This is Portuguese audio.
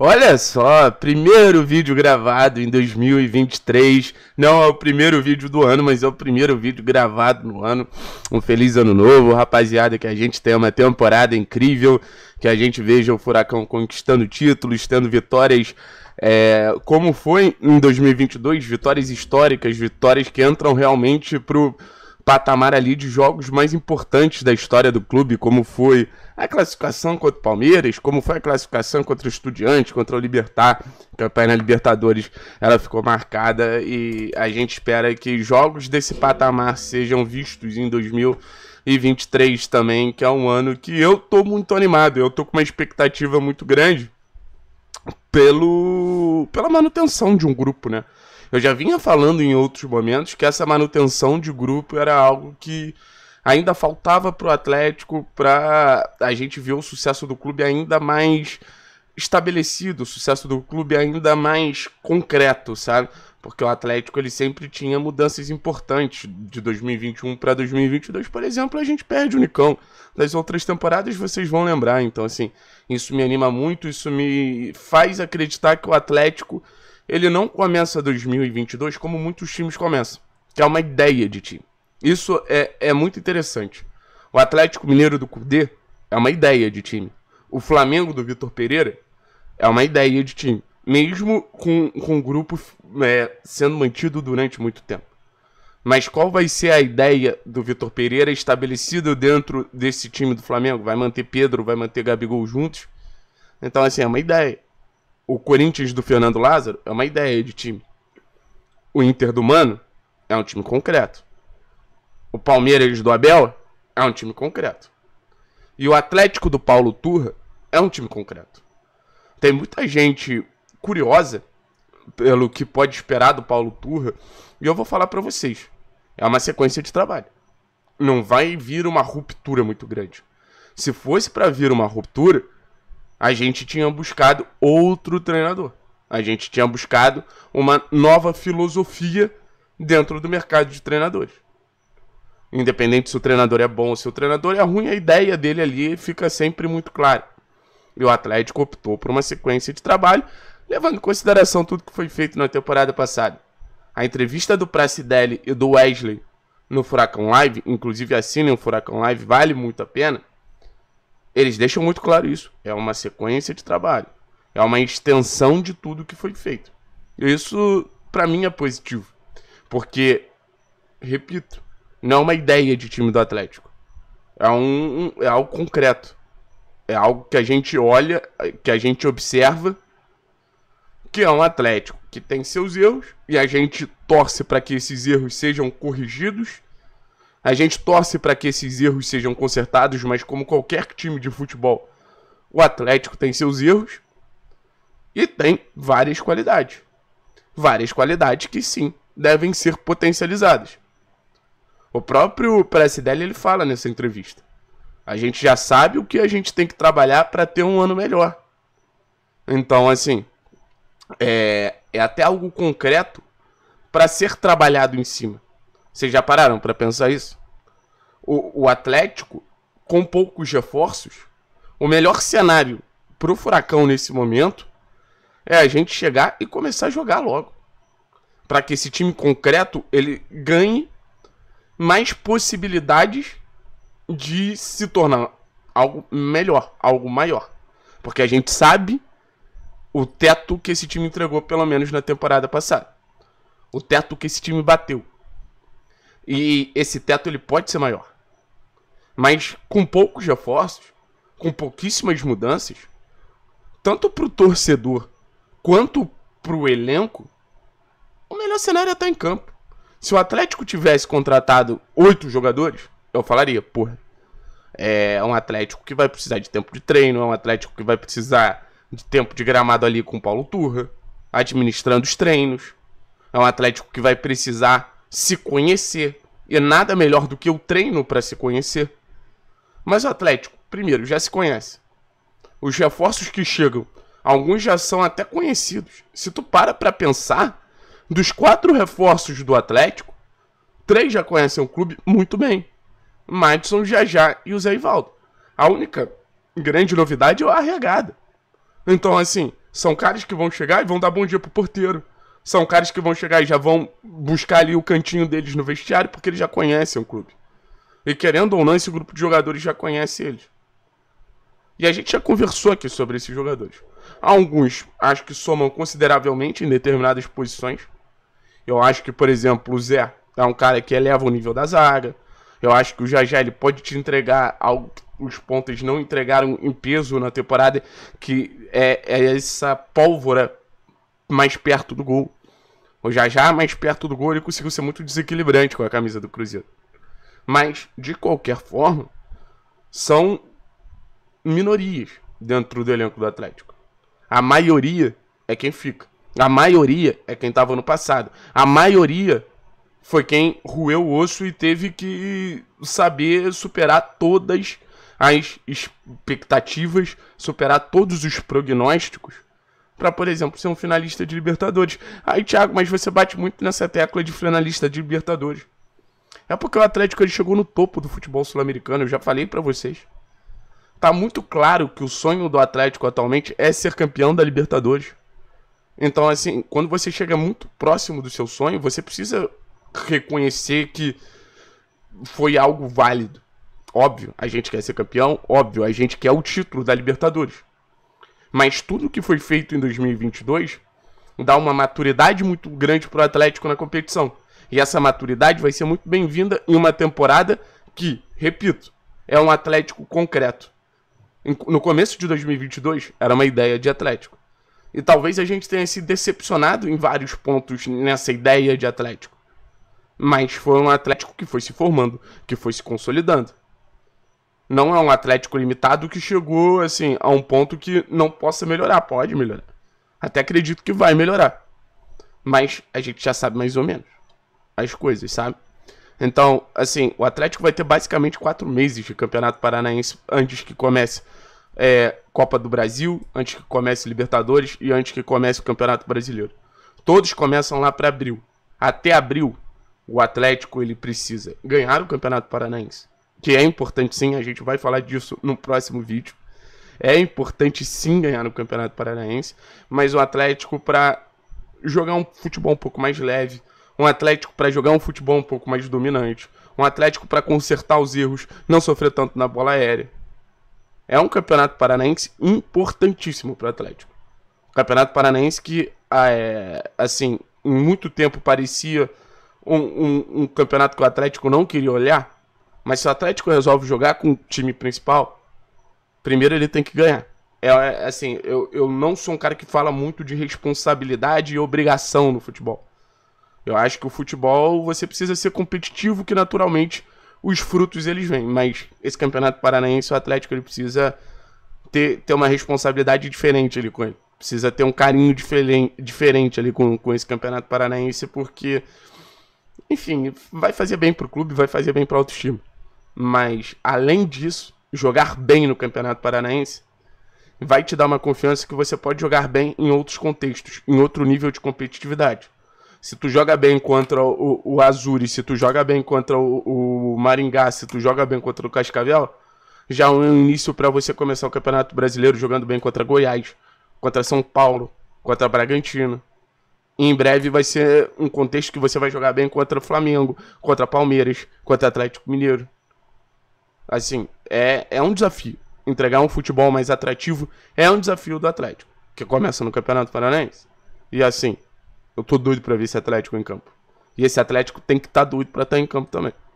Olha só, primeiro vídeo gravado em 2023. Não é o primeiro vídeo do ano, mas é o primeiro vídeo gravado no ano. Um feliz ano novo, rapaziada, que a gente tenha uma temporada incrível, que a gente veja o Furacão conquistando títulos, tendo vitórias é, como foi em 2022, vitórias históricas, vitórias que entram realmente pro patamar ali de jogos mais importantes da história do clube, como foi a classificação contra o Palmeiras, como foi a classificação contra o Estudiante, contra o Libertar, campanha na Libertadores, ela ficou marcada e a gente espera que jogos desse patamar sejam vistos em 2023 também, que é um ano que eu tô muito animado, eu tô com uma expectativa muito grande pelo pela manutenção de um grupo, né? Eu já vinha falando em outros momentos que essa manutenção de grupo era algo que ainda faltava para o Atlético para a gente ver o sucesso do clube ainda mais estabelecido, o sucesso do clube ainda mais concreto, sabe? Porque o Atlético ele sempre tinha mudanças importantes de 2021 para 2022, por exemplo, a gente perde o Nicão. Das outras temporadas vocês vão lembrar, então assim, isso me anima muito, isso me faz acreditar que o Atlético ele não começa 2022 como muitos times começam, que é uma ideia de time. Isso é, é muito interessante. O Atlético Mineiro do Cudê é uma ideia de time. O Flamengo do Vitor Pereira é uma ideia de time. Mesmo com, com o grupo é, sendo mantido durante muito tempo. Mas qual vai ser a ideia do Vitor Pereira estabelecida dentro desse time do Flamengo? Vai manter Pedro, vai manter Gabigol juntos? Então, assim, é uma ideia. O Corinthians do Fernando Lázaro é uma ideia de time. O Inter do Mano é um time concreto. O Palmeiras do Abel é um time concreto. E o Atlético do Paulo Turra é um time concreto. Tem muita gente curiosa pelo que pode esperar do Paulo Turra, e eu vou falar para vocês. É uma sequência de trabalho. Não vai vir uma ruptura muito grande. Se fosse para vir uma ruptura, a gente tinha buscado outro treinador. A gente tinha buscado uma nova filosofia dentro do mercado de treinadores. Independente se o treinador é bom ou se o treinador é ruim, a ideia dele ali fica sempre muito clara. E o Atlético optou por uma sequência de trabalho, levando em consideração tudo que foi feito na temporada passada. A entrevista do Pracidelli e do Wesley no Furacão Live, inclusive assinem o Furacão Live, vale muito a pena. Eles deixam muito claro isso. É uma sequência de trabalho. É uma extensão de tudo que foi feito. Isso, para mim, é positivo. Porque, repito, não é uma ideia de time do Atlético. É, um, é algo concreto. É algo que a gente olha, que a gente observa, que é um Atlético que tem seus erros e a gente torce para que esses erros sejam corrigidos. A gente torce para que esses erros sejam consertados, mas como qualquer time de futebol, o Atlético tem seus erros e tem várias qualidades. Várias qualidades que sim devem ser potencializadas. O próprio PSDL ele fala nessa entrevista. A gente já sabe o que a gente tem que trabalhar para ter um ano melhor. Então, assim, é, é até algo concreto para ser trabalhado em cima. Vocês já pararam para pensar isso? O, o Atlético, com poucos reforços, o melhor cenário para o Furacão nesse momento é a gente chegar e começar a jogar logo. Para que esse time concreto ele ganhe mais possibilidades de se tornar algo melhor, algo maior. Porque a gente sabe o teto que esse time entregou, pelo menos na temporada passada. O teto que esse time bateu. E esse teto ele pode ser maior. Mas com poucos reforços, com pouquíssimas mudanças, tanto para o torcedor quanto para o elenco, o melhor cenário é estar em campo. Se o Atlético tivesse contratado oito jogadores, eu falaria, porra. É um Atlético que vai precisar de tempo de treino, é um Atlético que vai precisar de tempo de gramado ali com o Paulo Turra, administrando os treinos. É um Atlético que vai precisar se conhecer. E nada melhor do que o treino para se conhecer. Mas o Atlético, primeiro, já se conhece. Os reforços que chegam, alguns já são até conhecidos. Se tu para para pensar, dos quatro reforços do Atlético, três já conhecem o clube muito bem. Madison, Jajá e o Zé Ivaldo. A única grande novidade é a regada. Então, assim, são caras que vão chegar e vão dar bom dia pro porteiro. São caras que vão chegar e já vão buscar ali o cantinho deles no vestiário porque eles já conhecem o clube. E querendo ou não, esse grupo de jogadores já conhece eles. E a gente já conversou aqui sobre esses jogadores. Alguns acho que somam consideravelmente em determinadas posições. Eu acho que, por exemplo, o Zé é um cara que eleva o nível da zaga. Eu acho que o Jajá ele pode te entregar algo que os pontas não entregaram em peso na temporada, que é, é essa pólvora mais perto do gol. O Jajá mais perto do gol ele conseguiu ser muito desequilibrante com a camisa do Cruzeiro. Mas, de qualquer forma, são minorias dentro do elenco do Atlético. A maioria é quem fica. A maioria é quem estava no passado. A maioria foi quem roeu o osso e teve que saber superar todas as expectativas, superar todos os prognósticos para, por exemplo, ser um finalista de Libertadores. Aí, Thiago, mas você bate muito nessa tecla de finalista de Libertadores. É porque o Atlético ele chegou no topo do futebol sul-americano, eu já falei para vocês. Tá muito claro que o sonho do Atlético atualmente é ser campeão da Libertadores. Então, assim, quando você chega muito próximo do seu sonho, você precisa reconhecer que foi algo válido. Óbvio, a gente quer ser campeão, óbvio, a gente quer o título da Libertadores. Mas tudo que foi feito em 2022 dá uma maturidade muito grande para o Atlético na competição. E essa maturidade vai ser muito bem-vinda em uma temporada que, repito, é um Atlético concreto. No começo de 2022, era uma ideia de Atlético. E talvez a gente tenha se decepcionado em vários pontos nessa ideia de Atlético. Mas foi um Atlético que foi se formando, que foi se consolidando. Não é um Atlético limitado que chegou assim a um ponto que não possa melhorar, pode melhorar. Até acredito que vai melhorar. Mas a gente já sabe mais ou menos as coisas, sabe? Então, assim, o Atlético vai ter basicamente quatro meses de Campeonato Paranaense antes que comece é, Copa do Brasil, antes que comece Libertadores e antes que comece o Campeonato Brasileiro. Todos começam lá para abril. Até abril, o Atlético ele precisa ganhar o Campeonato Paranaense, que é importante sim, a gente vai falar disso no próximo vídeo. É importante sim ganhar o Campeonato Paranaense, mas o Atlético para jogar um futebol um pouco mais leve, um Atlético para jogar um futebol um pouco mais dominante, um Atlético para consertar os erros, não sofrer tanto na bola aérea é um campeonato paranaense importantíssimo para o Atlético. Campeonato paranaense que, ah, é, assim, em muito tempo parecia um, um, um campeonato que o Atlético não queria olhar, mas se o Atlético resolve jogar com o time principal, primeiro ele tem que ganhar. É, é assim, eu, eu não sou um cara que fala muito de responsabilidade e obrigação no futebol. Eu acho que o futebol você precisa ser competitivo, que naturalmente os frutos eles vêm. Mas esse campeonato paranaense, o Atlético ele precisa ter, ter uma responsabilidade diferente ali com ele. Precisa ter um carinho diferente, diferente ali com, com esse campeonato paranaense, porque, enfim, vai fazer bem pro clube, vai fazer bem pra autoestima. Mas, além disso, jogar bem no campeonato paranaense vai te dar uma confiança que você pode jogar bem em outros contextos, em outro nível de competitividade se tu joga bem contra o, o Azuri, se tu joga bem contra o, o Maringá, se tu joga bem contra o Cascavel, já é um início para você começar o Campeonato Brasileiro jogando bem contra Goiás, contra São Paulo, contra Bragantino. E em breve vai ser um contexto que você vai jogar bem contra Flamengo, contra Palmeiras, contra Atlético Mineiro. Assim, é, é um desafio. Entregar um futebol mais atrativo é um desafio do Atlético, que começa no Campeonato Paranaense. E assim, eu tô doido para ver esse Atlético em campo. E esse Atlético tem que estar tá doido para estar tá em campo também.